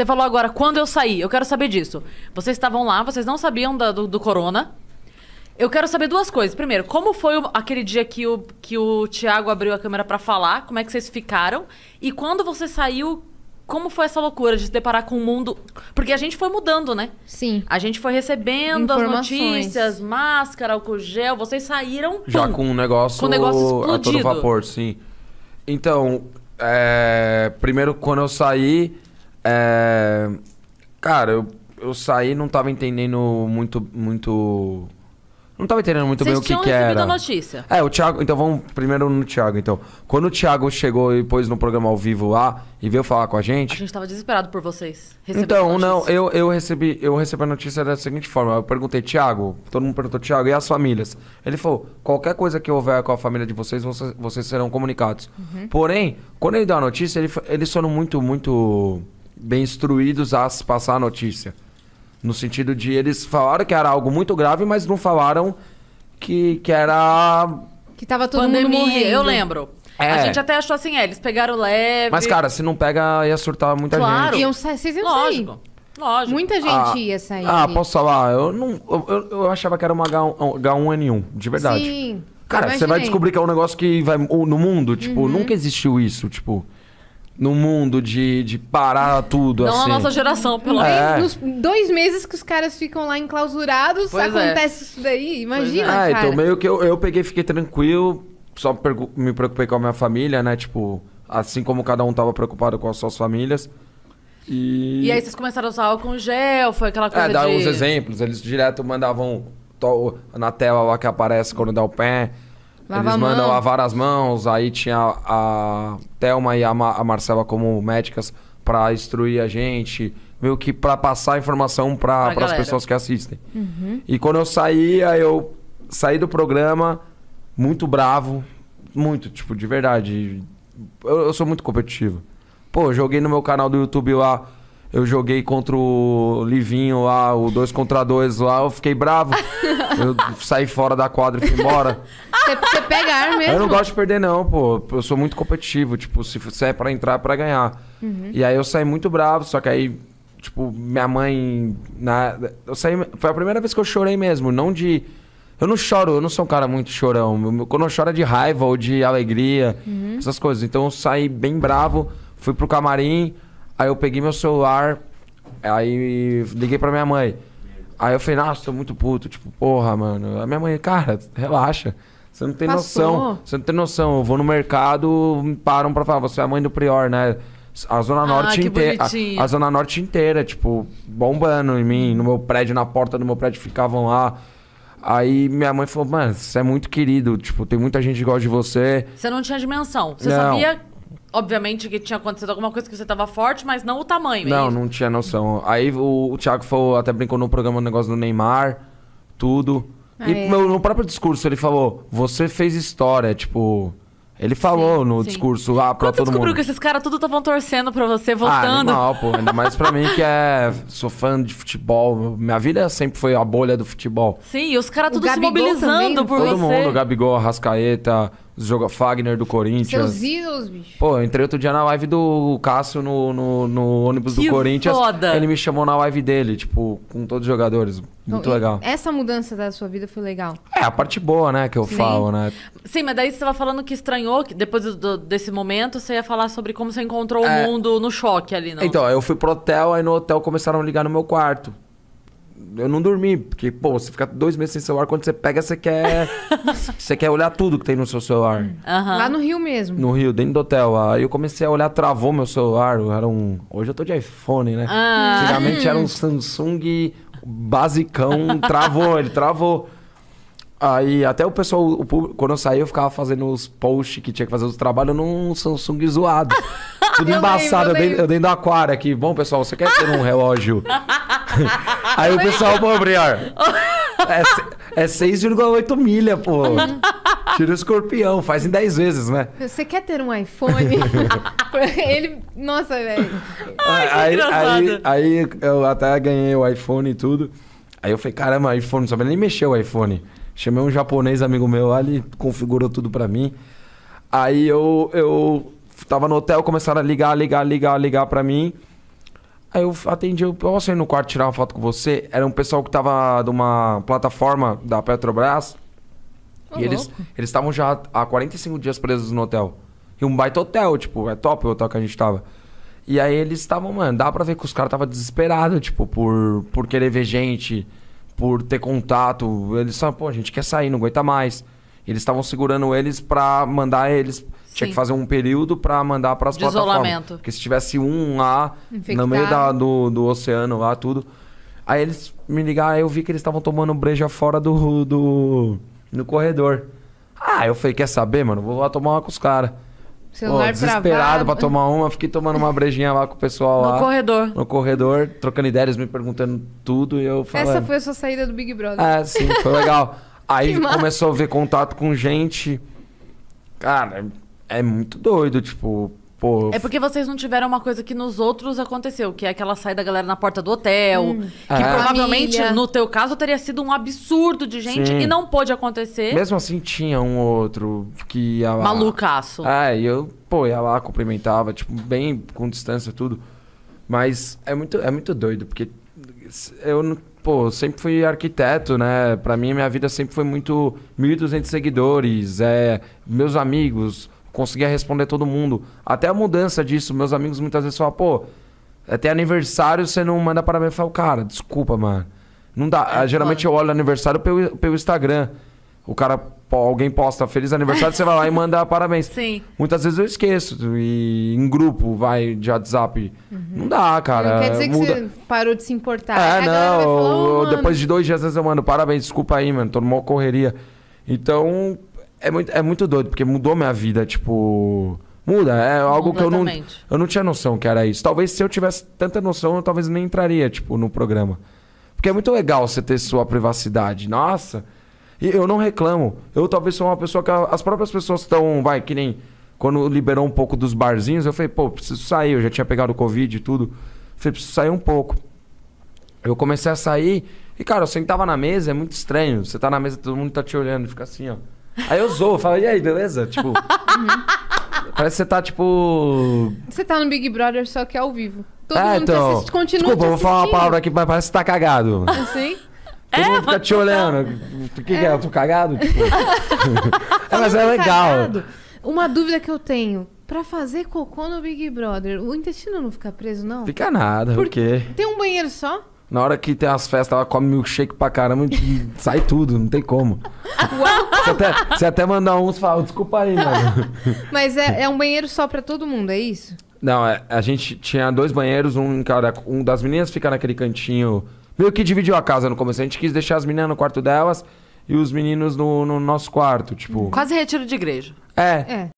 Você falou agora, quando eu saí, eu quero saber disso. Vocês estavam lá, vocês não sabiam da, do, do corona. Eu quero saber duas coisas. Primeiro, como foi o- aquele dia que o, que o Thiago abriu a câmera pra falar? Como é que vocês ficaram? E quando você saiu, como foi essa loucura de se deparar com o mundo? Porque a gente foi mudando, né? Sim. A gente foi recebendo as notícias, máscara, álcool gel. Vocês saíram Já com um negócio, Com o negócio a todo vapor, sim. Então, é, primeiro quando eu saí, é... Cara, eu, eu saí não tava entendendo muito. muito... Não tava entendendo muito Vocês bem o que, que era. A notícia. É, o Thiago. Então vamos primeiro no Thiago. Então, quando o Thiago chegou e pôs no programa ao vivo lá e veio falar com a gente. A gente tava desesperado por vocês. Então, não, eu, eu, recebi, eu recebi a notícia da seguinte forma. Eu perguntei, Thiago, todo mundo perguntou, Thiago, e as famílias? Ele falou: qualquer coisa que houver com a família de vocês, vocês, vocês serão comunicados. Uhum. Porém, quando ele deu a notícia, ele, ele foram muito, muito bem instruídos a se passar a notícia. No sentido de eles falaram que era algo muito grave, mas não falaram que, que era. Que tava todo Pandemia, mundo morrendo. Eu lembro. É. A gente até achou assim, é, eles pegaram leve. Mas, cara, se não pega, ia surtar muita claro. gente. Iam Vocês iam Lógico. sair. Lógico. Muita ah, gente ah, ia sair. Ah, posso falar? Eu, não, eu, eu achava que era uma H1, n 1 de verdade. Sim. Cara, você vai descobrir que é um negócio que vai no mundo. Tipo, uhum. nunca existiu isso. Tipo no mundo de, de parar tudo Não assim. a nossa geração, pelo menos. É. Nos dois meses que os caras ficam lá enclausurados, pois é. acontece é. isso daí. É. Imagina, é. cara. Então, meio que eu, eu peguei, fiquei tranquilo, só me preocupei com a minha família, né? Tipo, assim como cada um tava preocupado com as suas famílias. E, e aí vocês começaram a usar álcool gel, foi aquela é, coisa É, dá de... uns exemplos. Eles direto mandavam to... na tela lá que aparece quando dá o pé Lava Eles mandam mão. lavar as mãos, aí tinha a Thelma e a, Ma a Marcela como médicas para instruir a gente, meio que para passar informação para as pessoas que assistem. Uhum. E quando eu saía, eu saí do programa muito bravo, muito, tipo, de verdade. Eu, eu sou muito competitivo. Pô, joguei no meu canal do YouTube lá eu joguei contra o Livinho lá, o 2 contra 2 lá, eu fiquei bravo. eu saí fora da quadra e fui embora. Você pega ar mesmo? Eu não gosto de perder, não, pô. Eu sou muito competitivo. Tipo, se, se é pra entrar, é pra ganhar. Uhum. E aí eu saí muito bravo, só que aí, tipo, minha mãe. Na, eu saí. Foi a primeira vez que eu chorei mesmo, não de. Eu não choro, eu não sou um cara muito chorão. Quando eu choro é de raiva ou de alegria, uhum. essas coisas. Então eu saí bem bravo, fui pro camarim. Aí eu peguei meu celular, aí liguei pra minha mãe. Aí eu falei, nossa, tô muito puto. Tipo, porra, mano. A minha mãe, cara, relaxa. Você não tem Passou. noção. Você não tem noção. Eu vou no mercado, me param pra falar, você é a mãe do Prior, né? A Zona ah, Norte inteira. A, a, Zona Norte inteira, tipo, bombando em mim, no meu prédio, na porta do meu prédio ficavam lá. Aí minha mãe falou, mano, você é muito querido, tipo, tem muita gente que gosta de você. Você não tinha dimensão. Você não. sabia Obviamente que tinha acontecido alguma coisa que você tava forte, mas não o tamanho. Não, mesmo. não tinha noção. Aí o, o Thiago falou, até brincou no programa um negócio do Neymar, tudo. Ah, e é. meu, no próprio discurso ele falou: Você fez história, tipo. Ele falou sim, no sim. discurso lá ah, pra todo mundo. Você descobriu que esses caras tudo estavam torcendo pra você, ah, voltando. Ah, animal, pô. Ainda mais pra mim que é. Sou fã de futebol. Minha vida sempre foi a bolha do futebol. Sim, e os caras tudo Gabigol se mobilizando também, por todo você. Todo mundo, Gabigol, Rascaeta, Joga Fagner do Corinthians. Seus ídolos, bicho. Pô, eu entrei outro dia na live do Cássio no, no, no ônibus que do Corinthians. Foda. Ele me chamou na live dele, tipo, com todos os jogadores. Muito legal. Essa mudança da sua vida foi legal. É, a parte boa, né, que eu Sim. falo, né? Sim, mas daí você tava falando que estranhou, que depois do, desse momento você ia falar sobre como você encontrou é... o mundo no choque ali, não? Então, eu fui pro hotel, aí no hotel começaram a ligar no meu quarto eu não dormi, porque, pô, você fica dois meses sem celular, quando você pega, você quer. você quer olhar tudo que tem no seu celular. Uhum. Lá no Rio mesmo. No Rio, dentro do hotel. Aí eu comecei a olhar, travou meu celular. Era um. Hoje eu tô de iPhone, né? Ah. Antigamente era um Samsung basicão, travou, ele travou. Aí até o pessoal, o público, quando eu saí, eu ficava fazendo os posts que tinha que fazer os trabalhos num Samsung zoado. Tudo eu embaçado, lembro, eu, eu, dentro, eu dentro da aquário aqui. Bom, pessoal, você quer ter um relógio Aí o pessoal pobre, ó. É, é 6,8 milha, pô. Tira o escorpião, faz em 10 vezes, né? Você quer ter um iPhone? Ele. Nossa, velho. Aí, aí, aí eu até ganhei o iPhone e tudo. Aí eu falei, caramba, iPhone, não sabia nem mexer o iPhone. Chamei um japonês amigo meu lá, ele configurou tudo pra mim. Aí eu, eu tava no hotel, começaram a ligar, ligar, ligar, ligar pra mim. Aí eu atendi, eu posso ir no quarto tirar uma foto com você? Era um pessoal que tava de uma plataforma da Petrobras. Oh, e eles estavam já há 45 dias presos no hotel. E um baita hotel, tipo, é top o hotel que a gente tava. E aí eles estavam, mano, dá pra ver que os caras estavam desesperados, tipo, por, por querer ver gente, por ter contato. Eles falavam, pô, a gente quer sair, não aguenta mais. Eles estavam segurando eles pra mandar eles tinha que fazer um período para mandar para as plataformas. Porque se tivesse um lá Infectado. no meio da, do, do oceano lá, tudo. Aí eles me ligaram, aí eu vi que eles estavam tomando breja fora do, do. no corredor. Ah, eu falei, quer saber, mano? Vou lá tomar uma com os caras. Celular Pô, desesperado pra tomar uma, fiquei tomando uma brejinha lá com o pessoal no lá. No corredor. No corredor, trocando ideias, me perguntando tudo e eu falei. Essa foi a sua saída do Big Brother. É, sim, foi legal. Aí começou a ver contato com gente. Cara, é muito doido, tipo, pô. É porque vocês não tiveram uma coisa que nos outros aconteceu, que é aquela saída da galera na porta do hotel. Hum. Que é. provavelmente, Família. no teu caso, teria sido um absurdo de gente Sim. e não pôde acontecer. Mesmo assim, tinha um outro que ia lá. Malucaço. É, e eu, pô, ia lá, cumprimentava, tipo, bem com distância, tudo. Mas é muito, é muito doido, porque eu pô, sempre fui arquiteto, né? Para mim, minha vida sempre foi muito 1.200 seguidores, é, meus amigos, conseguia responder todo mundo. Até a mudança disso, meus amigos muitas vezes falam, pô, até aniversário você não manda parabéns. Eu falo, cara, desculpa, mano. Não dá. É, Geralmente mano. eu olho aniversário pelo, pelo Instagram. O cara, alguém posta feliz aniversário, você vai lá e manda parabéns. Sim. Muitas vezes eu esqueço. E em grupo, vai de WhatsApp. Uhum. Não dá, cara. Não quer dizer Muda. que você parou de se importar. É, não. Falar, oh, depois de dois dias, às vezes eu mando parabéns, desculpa aí, mano. Tô numa correria. Então, é muito, é muito doido, porque mudou minha vida, tipo. Muda, é algo que eu não, eu não tinha noção que era isso. Talvez se eu tivesse tanta noção, eu talvez nem entraria, tipo, no programa. Porque é muito legal você ter sua privacidade. Nossa, e eu não reclamo. Eu talvez sou uma pessoa que as próprias pessoas estão, vai, que nem quando liberou um pouco dos barzinhos, eu falei, pô, preciso sair, eu já tinha pegado o Covid e tudo. Eu falei, preciso sair um pouco. Eu comecei a sair e, cara, eu sentava na mesa, é muito estranho. Você tá na mesa, todo mundo tá te olhando, fica assim, ó. Aí eu zoo, falo, e aí, beleza? Tipo. Uhum. Parece que você tá, tipo. Você tá no Big Brother, só que é ao vivo. Todo é, mundo então, assiste, continua. Desculpa, vou falar uma palavra aqui, mas parece que tá cagado. Sim. Todo é, mundo fica te olhando. O que, é. que Eu tô cagado? Tipo... é, mas é legal. Uma dúvida que eu tenho. Pra fazer cocô no Big Brother, o intestino não fica preso, não? Fica nada, por quê? Tem um banheiro só? Na hora que tem as festas, ela come milkshake pra caramba e sai tudo, não tem como. Você até, você até mandar uns e fala, oh, desculpa aí, mano. Mas é, é um banheiro só pra todo mundo, é isso? Não, é, a gente tinha dois banheiros, um em cada. Um das meninas fica naquele cantinho. Meio que dividiu a casa no começo. A gente quis deixar as meninas no quarto delas e os meninos no, no nosso quarto, tipo. Quase retiro de igreja. É. é.